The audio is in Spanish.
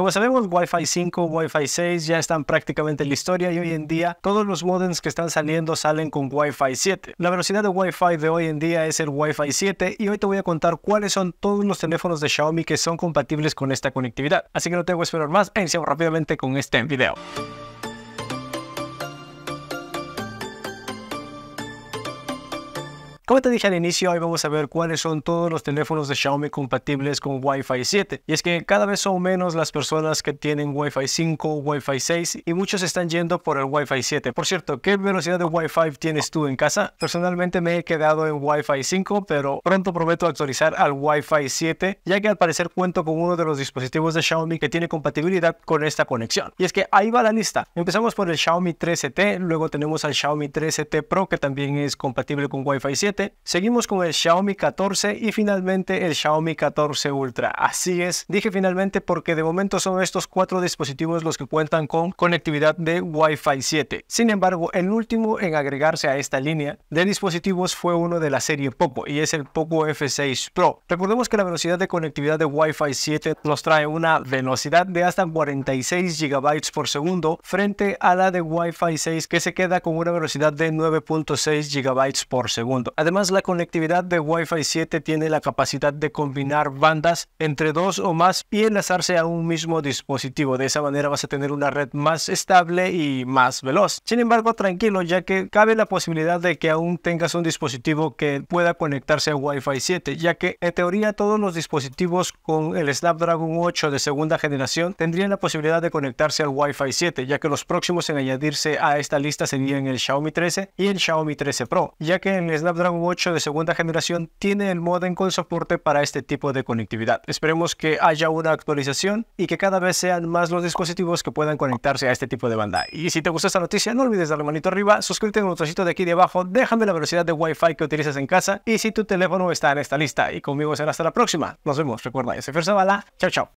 Como sabemos, Wi-Fi 5, Wi-Fi 6 ya están prácticamente en la historia y hoy en día todos los modems que están saliendo salen con Wi-Fi 7. La velocidad de Wi-Fi de hoy en día es el Wi-Fi 7 y hoy te voy a contar cuáles son todos los teléfonos de Xiaomi que son compatibles con esta conectividad. Así que no tengo que esperar más e iniciamos rápidamente con este video. Como te dije al inicio, hoy vamos a ver cuáles son todos los teléfonos de Xiaomi compatibles con Wi-Fi 7. Y es que cada vez son menos las personas que tienen Wi-Fi 5, Wi-Fi 6 y muchos están yendo por el Wi-Fi 7. Por cierto, ¿qué velocidad de Wi-Fi tienes tú en casa? Personalmente me he quedado en Wi-Fi 5, pero pronto prometo actualizar al Wi-Fi 7, ya que al parecer cuento con uno de los dispositivos de Xiaomi que tiene compatibilidad con esta conexión. Y es que ahí va la lista. Empezamos por el Xiaomi 3T, luego tenemos al Xiaomi 3T Pro que también es compatible con Wi-Fi 7 seguimos con el Xiaomi 14 y finalmente el Xiaomi 14 Ultra. Así es, dije finalmente porque de momento son estos cuatro dispositivos los que cuentan con conectividad de Wi-Fi 7. Sin embargo, el último en agregarse a esta línea de dispositivos fue uno de la serie Poco y es el Poco F6 Pro. Recordemos que la velocidad de conectividad de Wi-Fi 7 nos trae una velocidad de hasta 46 GB por segundo frente a la de Wi-Fi 6 que se queda con una velocidad de 9.6 GB por segundo. Además, la conectividad de Wi-Fi 7 tiene la capacidad de combinar bandas entre dos o más y enlazarse a un mismo dispositivo. De esa manera vas a tener una red más estable y más veloz. Sin embargo, tranquilo, ya que cabe la posibilidad de que aún tengas un dispositivo que pueda conectarse a Wi-Fi 7, ya que en teoría todos los dispositivos con el Snapdragon 8 de segunda generación tendrían la posibilidad de conectarse al Wi-Fi 7, ya que los próximos en añadirse a esta lista serían el Xiaomi 13 y el Xiaomi 13 Pro, ya que en el Snapdragon 8 de segunda generación tiene el modem con soporte para este tipo de conectividad. Esperemos que haya una actualización y que cada vez sean más los dispositivos que puedan conectarse a este tipo de banda. Y si te gustó esta noticia, no olvides darle manito arriba, suscríbete en un botoncito de aquí de abajo, déjame la velocidad de Wi-Fi que utilizas en casa y si tu teléfono está en esta lista. Y conmigo será hasta la próxima. Nos vemos. Recuerda, yo soy la Chao, chao.